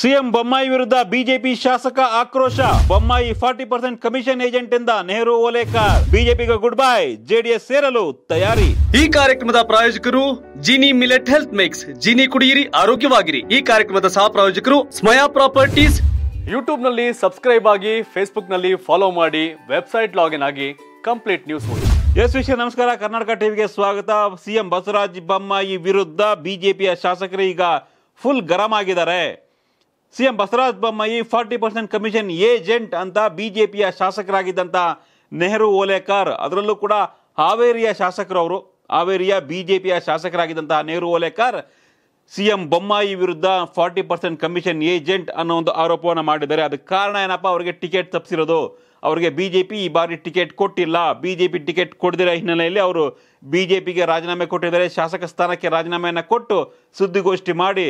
CM Bommai ವಿರುದ್ಧ BJP ಶಾಸಕ ಆಕ್ರೋಶ Bommai forty percent commission agent ಇಂದ ನೆಹರು ಓಲೇಕಾರ್ ಬಿಜೆಪಿಗೆ ಗುಡ್ ಬೈ ಜೆಡಿಎಸ್ ಸೇರಲು ತಯಾರಿ ಈ ಕಾರ್ಯಕ್ರಮದ ಪ್ರಾಯೋಜಕರು Jini millet health mix Jini ಕುಡಿಯಿರಿ ಆರೋಗ್ಯವಾಗಿರಿ ಈ ಕಾರ್ಯಕ್ರಮದ ಸಹ ಪ್ರಾಯೋಜಕರು ಸ್ಮಯಾ ಪ್ರಾಪರ್ಟೀಸ್ ಯೂಟ್ಯೂಬ್ ನಲ್ಲಿ ಸಬ್ಸ್ಕ್ರೈಬ್ ಆಗಿ ಫೇಸ್ಬುಕ್ ನಲ್ಲಿ ಫಾಲೋ ಮಾಡಿ ವೆಬ್ಸೈಟ್ ಲಾಗಿನ್ ಆಗಿ ಕಂಪ್ಲೀಟ್ ನ್ಯೂಸ್ ನೋಡಿ ಎಸ್ ವಿಷಯ ನಮಸ್ಕಾರ ಕರ್ನಾಟಕ ಟಿವಿಗೆ ಸ್ವಾಗತ ಸಿಎಂ ಬಸವರಾಜ್ ಬೊಮ್ಮಾಯಿ ವಿರುದ್ಧ ಬಿಜೆಪಿಯ ಶಾಸಕರು ಈಗ ಫುಲ್ ಗರಂ ಆಗಿದ್ದಾರೆ CM Basavaraj Bommai forty percent commission agent ಅಂತ ಬಿಜೆಪಿಯ ಶಾಸಕರಾಗಿದ್ದಂಥ ನೆಹರು ಓಲೇಕಾರ್ ಅದರಲ್ಲೂ ಕೂಡ ಹಾವೇರಿಯ ಶಾಸಕರವರು ಹಾವೇರಿಯ ಬಿಜೆಪಿಯ ಶಾಸಕರಾಗಿದ್ದಂತಹ ನೆಹರು ಓಲೇಕಾರ್ ಸಿಎಂ ಬೊಮ್ಮಾಯಿ ವಿರುದ್ಧ ಫಾರ್ಟಿ ಪರ್ಸೆಂಟ್ ಕಮಿಷನ್ ಏಜೆಂಟ್ ಅನ್ನೋ ಒಂದು ಆರೋಪವನ್ನು ಮಾಡಿದ್ದಾರೆ ಅದಕ್ಕೆ ಕಾರಣ ಏನಪ್ಪ ಅವರಿಗೆ ಟಿಕೆಟ್ ತಪ್ಪಿಸಿರೋದು ಅವರಿಗೆ ಬಿ ಜೆ ಪಿ ಈ ಬಾರಿ ಟಿಕೆಟ್ ಕೊಟ್ಟಿಲ್ಲ ಬಿ ಜೆ ಪಿ ಟಿಕೆಟ್ ಕೊಡದಿರೋ ಹಿನ್ನೆಲೆಯಲ್ಲಿ ಅವರು ಬಿ ಜೆ ಪಿಗೆ ರಾಜೀನಾಮೆ ಕೊಟ್ಟಿದ್ದಾರೆ ಶಾಸಕ ಸ್ಥಾನಕ್ಕೆ ರಾಜೀನಾಮೆಯನ್ನು ಕೊಟ್ಟು ಸುದ್ದಿಗೋಷ್ಠಿ ಮಾಡಿ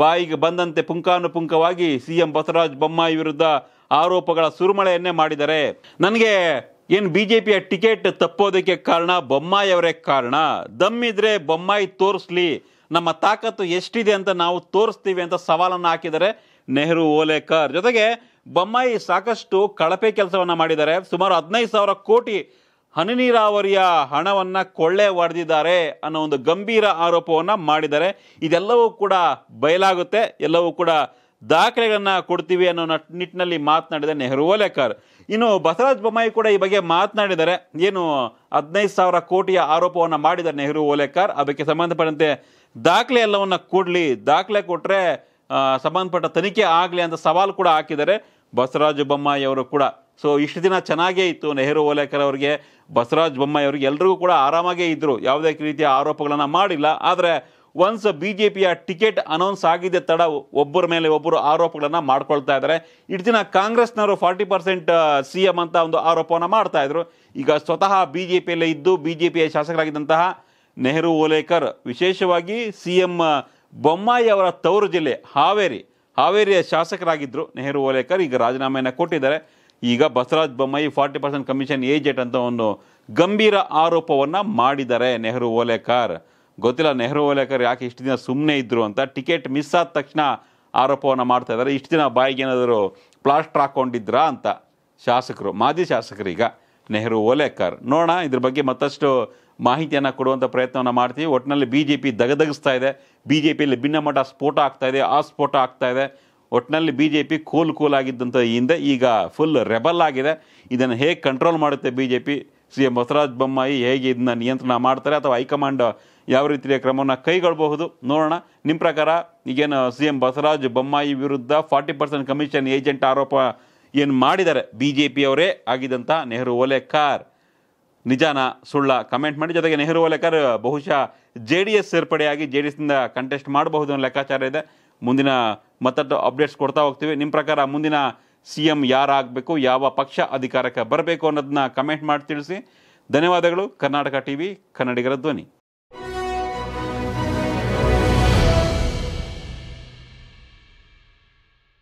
ಬಾಯಿಗೆ ಬಂದಂತೆ ಪುಂಕಾನುಪುಂಕವಾಗಿ ಸಿ ಎಂ ಬಸವರಾಜ್ ಬೊಮ್ಮಾಯಿ ವಿರುದ್ಧ ಆರೋಪಗಳ ಸುರುಮಳೆಯನ್ನೇ ಮಾಡಿದ್ದಾರೆ ನನಗೆ ಏನು ಬಿ ಜೆ ಪಿಯ ಟಿಕೆಟ್ ತಪ್ಪೋದಕ್ಕೆ ಕಾರಣ ಬೊಮ್ಮಾಯಿ ಅವರೇ ಕಾರಣ ದಮ್ಮಿದ್ರೆ ಬೊಮ್ಮಾಯಿ ತೋರಿಸ್ಲಿ ನಮ್ಮ ತಾಕತ್ತು ಎಷ್ಟಿದೆ ಅಂತ ನಾವು ತೋರಿಸ್ತೀವಿ ಅಂತ ಸವಾಲನ್ನು ಹಾಕಿದರೆ ನೆಹರು ಓಲೇಕರ್ ಜೊತೆಗೆ ಬೊಮ್ಮಾಯಿ ಸಾಕಷ್ಟು ಕಳಪೆ ಕೆಲಸವನ್ನು ಮಾಡಿದ್ದಾರೆ ಸುಮಾರು ಹದಿನೈದು ಸಾವಿರ ಕೋಟಿ ಹನಿ ನೀರಾವರಿಯ ಹಣವನ್ನು ಕೊಳ್ಳೆ ಹೊಡೆದಿದ್ದಾರೆ ಅನ್ನೋ ಒಂದು ಗಂಭೀರ ಆರೋಪವನ್ನು ಮಾಡಿದ್ದಾರೆ ಇದೆಲ್ಲವೂ ಕೂಡ ಬಯಲಾಗುತ್ತೆ ಎಲ್ಲವೂ ಕೂಡ ದಾಖಲೆಗಳನ್ನು ಕೊಡ್ತೀವಿ ಅನ್ನೋ ನಿಟ್ಟಿನಲ್ಲಿ ಮಾತನಾಡಿದ ನೆಹರು ಓಲೇಕರ್ ಇನ್ನು ಬಸವರಾಜ ಬೊಮ್ಮಾಯಿ ಕೂಡ ಈ ಬಗ್ಗೆ ಮಾತನಾಡಿದ್ದಾರೆ ಏನು ಹದಿನೈದು ಸಾವಿರ ಕೋಟಿಯ ಆರೋಪವನ್ನು ಮಾಡಿದ್ದಾರೆ ನೆಹರು ಓಲೇಕರ್ ಅದಕ್ಕೆ ಸಂಬಂಧಪಟ್ಟಂತೆ ದಾಖಲೆ ಎಲ್ಲವನ್ನು ಕೊಡಲಿ ದಾಖಲೆ ಕೊಟ್ಟರೆ ಸಂಬಂಧಪಟ್ಟ ತನಿಖೆ ಆಗಲಿ ಅಂತ ಸವಾಲು ಕೂಡ ಹಾಕಿದ್ದಾರೆ ಬಸವರಾಜ ಬೊಮ್ಮಾಯಿ ಅವರು ಕೂಡ ಸೊ ಇಷ್ಟು ದಿನ ಚೆನ್ನಾಗೇ ಇತ್ತು ನೆಹರು ಓಲೇಕರ್ ಅವರಿಗೆ ಬಸವರಾಜ ಬೊಮ್ಮಾಯಿ ಅವರಿಗೆ ಎಲ್ರಿಗೂ ಕೂಡ ಆರಾಮಾಗೇ ಇದ್ದರು ಯಾವುದೇ ರೀತಿಯ ಆರೋಪಗಳನ್ನು ಮಾಡಿಲ್ಲ ಆದರೆ ಒನ್ಸ್ ಬಿ ಜೆ ಪಿಯ ಟಿಕೆಟ್ ಅನೌನ್ಸ್ ಆಗಿದ್ದ ತಡ ಒಬ್ಬರ ಮೇಲೆ ಒಬ್ಬರು ಆರೋಪಗಳನ್ನು ಮಾಡ್ಕೊಳ್ತಾ ಇದ್ದಾರೆ ಇಷ್ಟು ದಿನ ಕಾಂಗ್ರೆಸ್ನವರು ಫಾರ್ಟಿ ಪರ್ಸೆಂಟ್ ಸಿ ಎಂ ಅಂತ ಒಂದು ಆರೋಪವನ್ನು ಮಾಡ್ತಾ ಇದ್ರು ಈಗ ಸ್ವತಃ ಬಿ ಜೆ ಪಿಯಲ್ಲೇ ಇದ್ದು ಬಿ ಜೆ ಪಿಯ ಶಾಸಕರಾಗಿದ್ದಂತಹ ನೆಹರು ಓಲೇಕರ್ ವಿಶೇಷವಾಗಿ ಸಿ ಎಂ ಬೊಮ್ಮಾಯಿ ಅವರ ತವರು ಜಿಲ್ಲೆ ಹಾವೇರಿ ಹಾವೇರಿಯ ಶಾಸಕರಾಗಿದ್ದರು ನೆಹರು ಓಲೇಕರ್ ಈಗ ರಾಜೀನಾಮೆಯನ್ನು ಕೊಟ್ಟಿದ್ದಾರೆ ಈಗ Basavaraj Bommai forty percent commission agent ಅಂತ ಒಂದು ಗಂಭೀರ ಆರೋಪವನ್ನು ಮಾಡಿದ್ದಾರೆ ನೆಹರು ಓಲೇಕರ್ ಗೊತ್ತಿಲ್ಲ ನೆಹರು ಓಲೇಕರ್ ಯಾಕೆ ಇಷ್ಟು ದಿನ ಸುಮ್ಮನೆ ಇದ್ದರು ಅಂತ ಟಿಕೆಟ್ ಮಿಸ್ ಆದ ತಕ್ಷಣ ಆರೋಪವನ್ನು ಮಾಡ್ತಾ ಇದ್ದಾರೆ ಇಷ್ಟು ದಿನ ಬಾಯಿಗೆ ಏನಾದರೂ ಪ್ಲಾಸ್ಟರ್ ಹಾಕ್ಕೊಂಡಿದ್ರಾ ಅಂತ ಶಾಸಕರು ಮಾಜಿ ಈಗ ನೆಹರು ಓಲೇಕರ್ ನೋಡೋಣ ಇದ್ರ ಬಗ್ಗೆ ಮತ್ತಷ್ಟು ಮಾಹಿತಿಯನ್ನು ಕೊಡುವಂಥ ಪ್ರಯತ್ನವನ್ನು ಮಾಡ್ತೀವಿ ಒಟ್ಟಿನಲ್ಲಿ ಬಿ ಜೆ ಪಿ ದಗದಗಿಸ್ತಾ ಇದೆ ಬಿ ಜೆ ಪಿಯಲ್ಲಿ ಭಿನ್ನಮಟ್ಟ ಸ್ಫೋಟ ಆಗ್ತಾ ಇದೆ ಆ ಸ್ಫೋಟ ಆಗ್ತಾ ಇದೆ ಒಟ್ಟಿನಲ್ಲಿ B J P cool cool ಆಗಿದ್ದಂಥ ಹಿಂದೆ ಈಗ ಫುಲ್ ರೆಬಲ್ ಆಗಿದೆ ಇದನ್ನು ಹೇಗೆ ಕಂಟ್ರೋಲ್ ಮಾಡುತ್ತೆ B J P C M Basavaraj Bommai ಹೇಗೆ ಇದನ್ನ ನಿಯಂತ್ರಣ ಮಾಡ್ತಾರೆ ಅಥವಾ ಹೈಕಮಾಂಡ್ ಯಾವ ರೀತಿಯ ಕ್ರಮವನ್ನು ಕೈಗೊಳ್ಳಬಹುದು ನೋಡೋಣ ನಿಮ್ಮ ಪ್ರಕಾರ ಈಗೇನು ಸಿ ಎಂ ಬಸವರಾಜ ಬೊಮ್ಮಾಯಿ ವಿರುದ್ಧ ಫಾರ್ಟಿ ಪರ್ಸೆಂಟ್ ಕಮಿಷನ್ ಏಜೆಂಟ್ ಆರೋಪ ಏನು ಮಾಡಿದ್ದಾರೆ ಬಿ ಜೆ ಅವರೇ ಆಗಿದ್ದಂಥ ನೆಹರು ಓಲೆಕಾರ್ ನಿಜಾನ ಸುಳ್ಳ ಕಮೆಂಟ್ ಮಾಡಿ ಜೊತೆಗೆ ನೆಹರು ಓಲೆಕರ್ ಬಹುಶಃ ಜೆ ಡಿ ಎಸ್ ಸೇರ್ಪಡೆಯಾಗಿ ಜೆ ಡಿ ಎಸ್ನಿಂದ ಕಂಟೆಸ್ಟ್ ಮಾಡಬಹುದು ಅನ್ನೋ ಲೆಕ್ಕಾಚಾರ ಇದೆ ಮುಂದಿನ ಮತ್ತಷ್ಟು ಅಪ್ಡೇಟ್ಸ್ ಕೊಡ್ತಾ ಹೋಗ್ತೀವಿ ನಿಮ್ಮ ಪ್ರಕಾರ ಮುಂದಿನ ಸಿ ಎಂ ಯಾರಾಗಬೇಕು ಯಾವ ಪಕ್ಷ ಅಧಿಕಾರಕ್ಕೆ ಬರಬೇಕು ಅನ್ನೋದನ್ನ ಕಮೆಂಟ್ ಮಾಡಿ ತಿಳಿಸಿ ಧನ್ಯವಾದಗಳು ಕರ್ನಾಟಕ ಟಿ ವಿ ಕನ್ನಡಿಗರ ಧ್ವನಿ